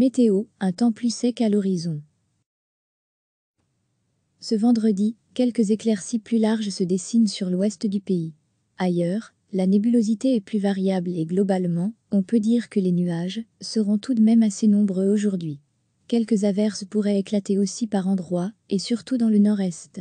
Météo, un temps plus sec à l'horizon. Ce vendredi, quelques éclaircies plus larges se dessinent sur l'ouest du pays. Ailleurs, la nébulosité est plus variable et globalement, on peut dire que les nuages seront tout de même assez nombreux aujourd'hui. Quelques averses pourraient éclater aussi par endroits, et surtout dans le nord-est.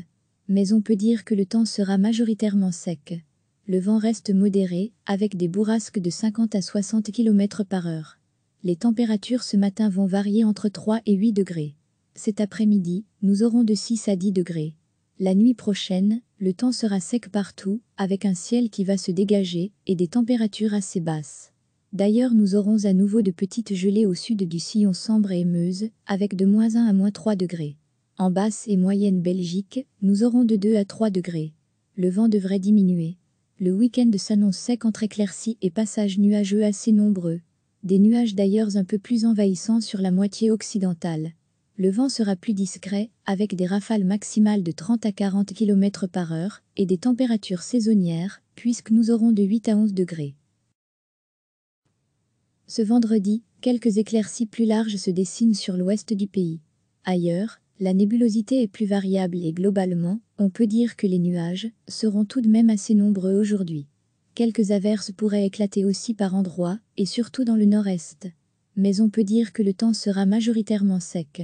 Mais on peut dire que le temps sera majoritairement sec. Le vent reste modéré, avec des bourrasques de 50 à 60 km par heure. Les températures ce matin vont varier entre 3 et 8 degrés. Cet après-midi, nous aurons de 6 à 10 degrés. La nuit prochaine, le temps sera sec partout, avec un ciel qui va se dégager et des températures assez basses. D'ailleurs, nous aurons à nouveau de petites gelées au sud du sillon sombre et Meuse, avec de moins 1 à moins 3 degrés. En basse et moyenne Belgique, nous aurons de 2 à 3 degrés. Le vent devrait diminuer. Le week-end s'annonce sec entre éclaircies et passages nuageux assez nombreux. Des nuages d'ailleurs un peu plus envahissants sur la moitié occidentale. Le vent sera plus discret, avec des rafales maximales de 30 à 40 km par heure et des températures saisonnières, puisque nous aurons de 8 à 11 degrés. Ce vendredi, quelques éclaircies plus larges se dessinent sur l'ouest du pays. Ailleurs, la nébulosité est plus variable et globalement, on peut dire que les nuages seront tout de même assez nombreux aujourd'hui. Quelques averses pourraient éclater aussi par endroits, et surtout dans le nord-est. Mais on peut dire que le temps sera majoritairement sec.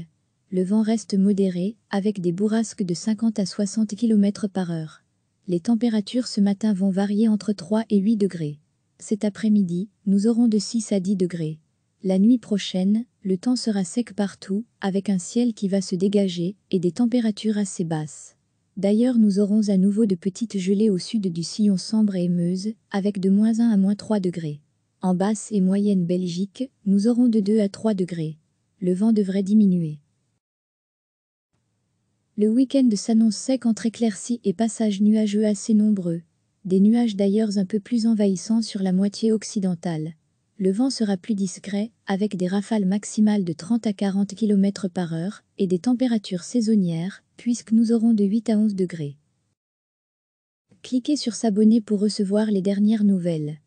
Le vent reste modéré, avec des bourrasques de 50 à 60 km par heure. Les températures ce matin vont varier entre 3 et 8 degrés. Cet après-midi, nous aurons de 6 à 10 degrés. La nuit prochaine, le temps sera sec partout, avec un ciel qui va se dégager et des températures assez basses. D'ailleurs nous aurons à nouveau de petites gelées au sud du sillon sombre et Meuse, avec de moins 1 à moins 3 degrés. En basse et moyenne Belgique, nous aurons de 2 à 3 degrés. Le vent devrait diminuer. Le week-end s'annonce sec entre éclaircies et passages nuageux assez nombreux. Des nuages d'ailleurs un peu plus envahissants sur la moitié occidentale le vent sera plus discret, avec des rafales maximales de 30 à 40 km par heure et des températures saisonnières, puisque nous aurons de 8 à 11 degrés. Cliquez sur s'abonner pour recevoir les dernières nouvelles.